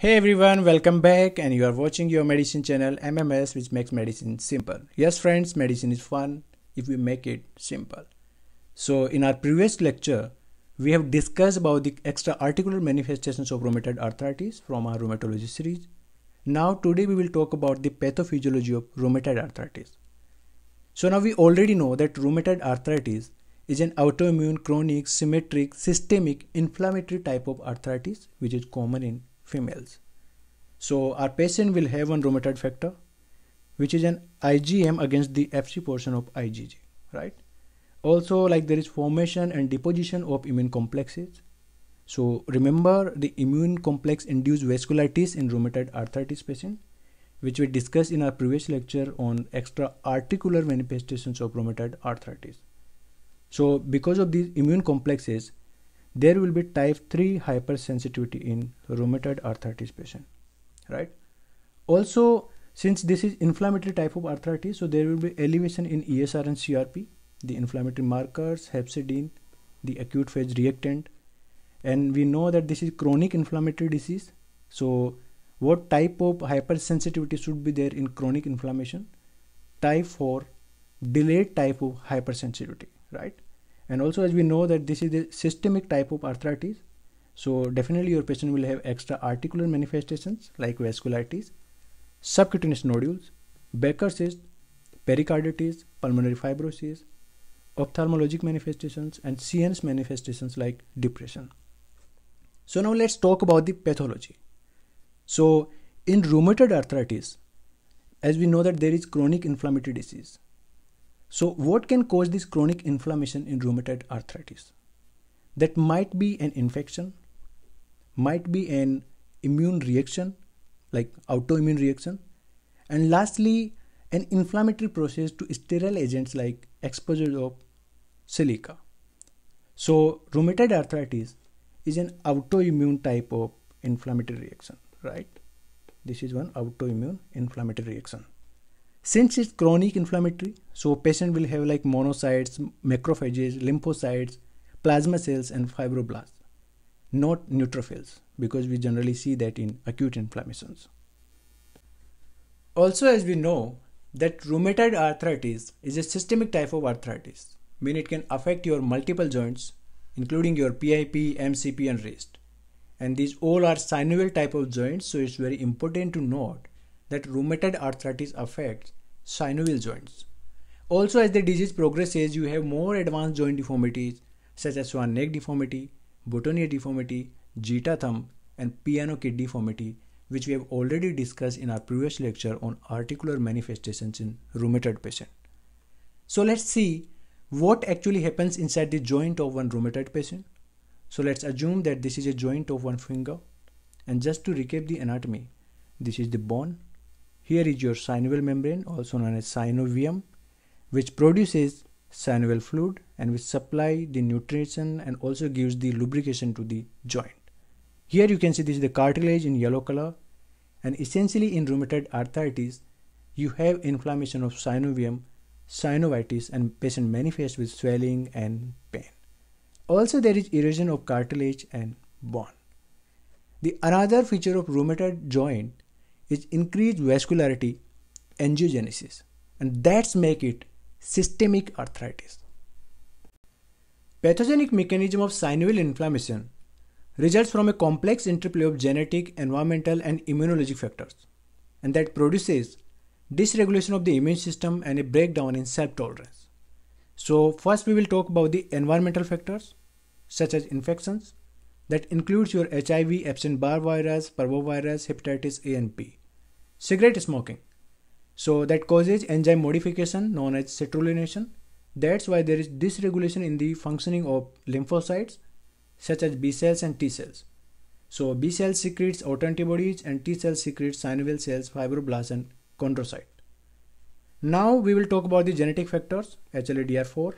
Hey everyone, welcome back and you are watching your medicine channel MMS which makes medicine simple. Yes friends, medicine is fun if we make it simple. So in our previous lecture, we have discussed about the extra-articular manifestations of rheumatoid arthritis from our rheumatology series. Now today we will talk about the pathophysiology of rheumatoid arthritis. So now we already know that rheumatoid arthritis is an autoimmune, chronic, symmetric, systemic, inflammatory type of arthritis which is common in females. So our patient will have one rheumatoid factor, which is an IgM against the Fc portion of IgG, right? Also, like there is formation and deposition of immune complexes. So remember the immune complex induced vasculitis in rheumatoid arthritis patient, which we discussed in our previous lecture on extra articular manifestations of rheumatoid arthritis. So because of these immune complexes, there will be type 3 hypersensitivity in rheumatoid arthritis patient right also since this is inflammatory type of arthritis so there will be elevation in esr and crp the inflammatory markers hepcidin the acute phase reactant and we know that this is chronic inflammatory disease so what type of hypersensitivity should be there in chronic inflammation type 4 delayed type of hypersensitivity right and also as we know that this is a systemic type of arthritis so definitely your patient will have extra articular manifestations like vasculitis subcutaneous nodules Becker cyst pericarditis pulmonary fibrosis ophthalmologic manifestations and CNS manifestations like depression so now let's talk about the pathology so in rheumatoid arthritis as we know that there is chronic inflammatory disease so what can cause this chronic inflammation in rheumatoid arthritis? That might be an infection, might be an immune reaction, like autoimmune reaction, and lastly, an inflammatory process to sterile agents like exposure of silica. So rheumatoid arthritis is an autoimmune type of inflammatory reaction, right? This is one autoimmune inflammatory reaction. Since it's chronic inflammatory, so patient will have like monocytes, macrophages, lymphocytes, plasma cells and fibroblasts, not neutrophils because we generally see that in acute inflammations. Also as we know that rheumatoid arthritis is a systemic type of arthritis, meaning it can affect your multiple joints including your PIP, MCP and wrist. And these all are synovial type of joints so it's very important to note that rheumatoid arthritis affects synovial joints. Also, as the disease progresses, you have more advanced joint deformities such as swan neck deformity, botonier deformity, zeta thumb, and piano kid deformity, which we have already discussed in our previous lecture on articular manifestations in rheumatoid patient. So let's see what actually happens inside the joint of one rheumatoid patient. So let's assume that this is a joint of one finger. And just to recap the anatomy, this is the bone here is your synovial membrane also known as synovium which produces synovial fluid and which supply the nutrition and also gives the lubrication to the joint. Here you can see this is the cartilage in yellow color and essentially in rheumatoid arthritis you have inflammation of synovium, synovitis and patient manifests with swelling and pain. Also there is erosion of cartilage and bone. The another feature of rheumatoid joint is increased vascularity, angiogenesis, and that's make it systemic arthritis. Pathogenic mechanism of synovial inflammation results from a complex interplay of genetic, environmental, and immunologic factors, and that produces dysregulation of the immune system and a breakdown in self-tolerance. So first we will talk about the environmental factors such as infections, that includes your HIV, Epstein-Barr virus, parvovirus, hepatitis A and B. Cigarette smoking. So that causes enzyme modification known as citrullination. That's why there is dysregulation in the functioning of lymphocytes such as B cells and T cells. So B cells secretes autoantibodies and T cells secretes synovial cells, fibroblasts and chondrocyte. Now we will talk about the genetic factors HLA-DR4,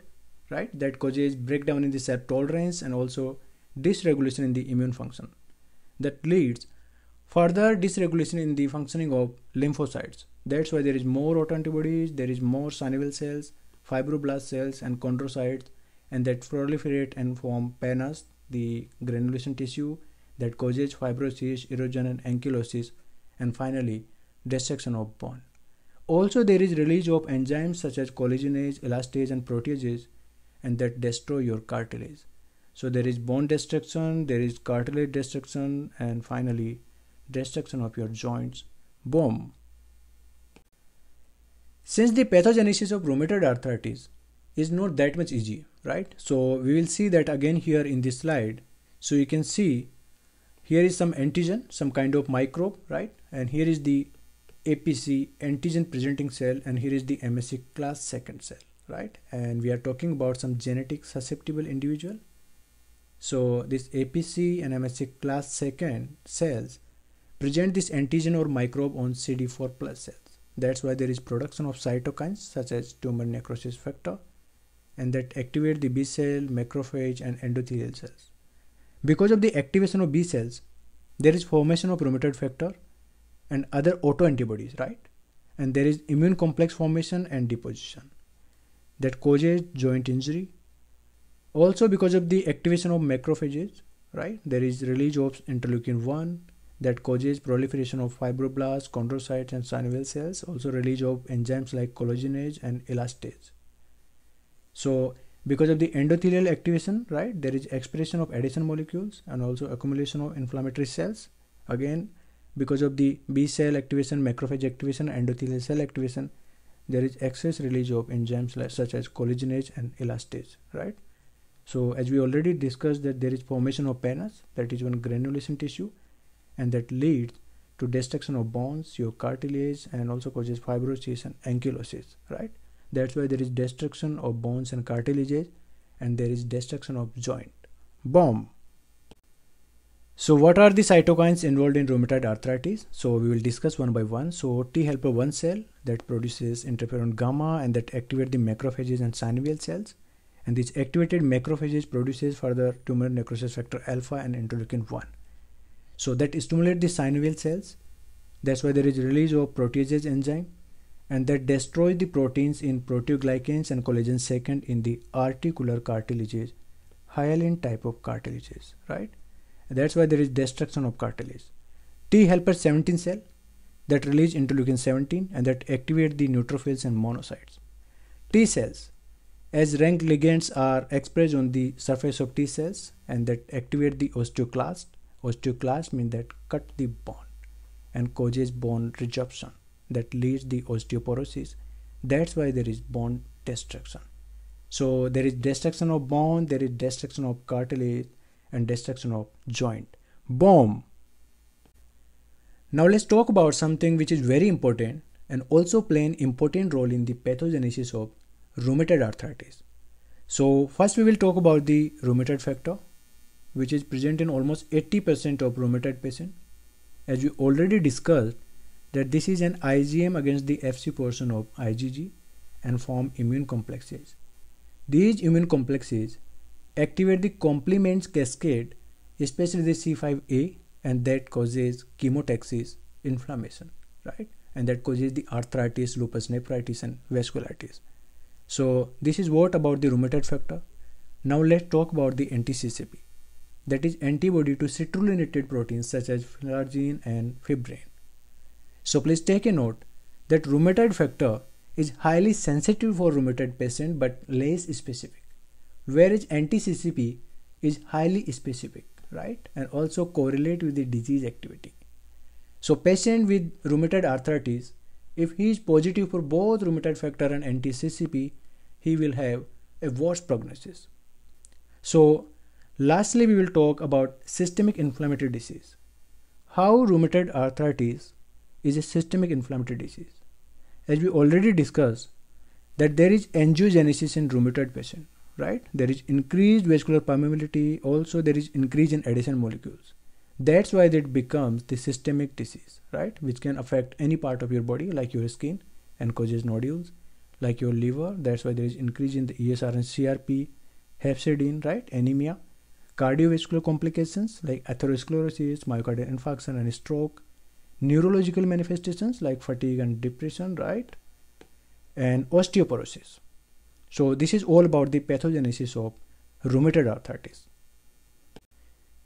right? That causes breakdown in the cell tolerance and also dysregulation in the immune function that leads further dysregulation in the functioning of lymphocytes that's why there is more autoantibodies there is more synovial cells fibroblast cells and chondrocytes and that proliferate and form pannus the granulation tissue that causes fibrosis erosion and ankylosis and finally destruction of bone also there is release of enzymes such as collagenase elastase and proteases and that destroy your cartilage so there is bone destruction there is cartilage destruction and finally destruction of your joints bone since the pathogenesis of rheumatoid arthritis is not that much easy right so we will see that again here in this slide so you can see here is some antigen some kind of microbe right and here is the APC antigen presenting cell and here is the MSC class second cell right and we are talking about some genetic susceptible individual so this APC and MHC class second cells present this antigen or microbe on CD4 plus cells. That's why there is production of cytokines such as tumor necrosis factor and that activate the B cell, macrophage and endothelial cells. Because of the activation of B cells, there is formation of rheumatoid factor and other autoantibodies, right? And there is immune complex formation and deposition that causes joint injury also because of the activation of macrophages right there is release of interleukin 1 that causes proliferation of fibroblasts chondrocytes and synovial cells also release of enzymes like collagenase and elastase so because of the endothelial activation right there is expression of adhesion molecules and also accumulation of inflammatory cells again because of the b cell activation macrophage activation endothelial cell activation there is excess release of enzymes such as collagenase and elastase right so as we already discussed that there is formation of pannus, that is one granulation tissue, and that leads to destruction of bones, your cartilage, and also causes fibrosis and ankylosis, right? That's why there is destruction of bones and cartilages, and there is destruction of joint. Boom. So what are the cytokines involved in rheumatoid arthritis? So we will discuss one by one. So T helper 1 cell that produces interferon gamma and that activate the macrophages and synovial cells and this activated macrophages produces further tumor necrosis factor alpha and interleukin 1 so that stimulate the synovial cells that's why there is release of proteases enzyme and that destroys the proteins in proteoglycans and collagen second in the articular cartilages hyaline type of cartilages right and that's why there is destruction of cartilage t helper 17 cell that release interleukin 17 and that activate the neutrophils and monocytes t cells as rank ligands are expressed on the surface of T cells and that activate the osteoclast. Osteoclast means that cut the bone and causes bone resorption that leads the osteoporosis. That's why there is bone destruction. So there is destruction of bone, there is destruction of cartilage and destruction of joint. Bone. Now let's talk about something which is very important and also play an important role in the pathogenesis of rheumatoid arthritis. So first we will talk about the rheumatoid factor which is present in almost 80% of rheumatoid patients. As we already discussed that this is an IgM against the Fc portion of IgG and form immune complexes. These immune complexes activate the complement cascade especially the C5a and that causes chemotaxis inflammation right and that causes the arthritis lupus nephritis and vasculitis. So this is what about the rheumatoid factor. Now let's talk about the anti-CCP that is antibody to citrullinated proteins such as filargine and fibrin. So please take a note that rheumatoid factor is highly sensitive for rheumatoid patient but less specific whereas anti-CCP is highly specific right and also correlate with the disease activity. So patient with rheumatoid arthritis if he is positive for both rheumatoid factor and anti-CCP, he will have a worse prognosis. So lastly, we will talk about systemic inflammatory disease. How rheumatoid arthritis is a systemic inflammatory disease. As we already discussed, that there is angiogenesis in rheumatoid patient, right? There is increased vascular permeability, also there is increase in adhesion molecules. That's why it becomes the systemic disease, right? Which can affect any part of your body, like your skin, and causes nodules, like your liver. That's why there is increase in the ESR and CRP, hepcidin, right? Anemia, cardiovascular complications like atherosclerosis, myocardial infarction, and stroke, neurological manifestations like fatigue and depression, right? And osteoporosis. So this is all about the pathogenesis of rheumatoid arthritis.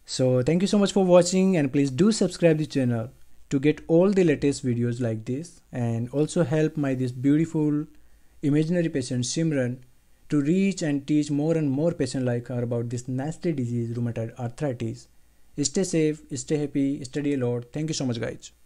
So thank you so much for watching and please do subscribe the channel to get all the latest videos like this and also help my this beautiful imaginary patient Simran to reach and teach more and more patients like her about this nasty disease rheumatoid arthritis. Stay safe, stay happy, study a lot. Thank you so much guys.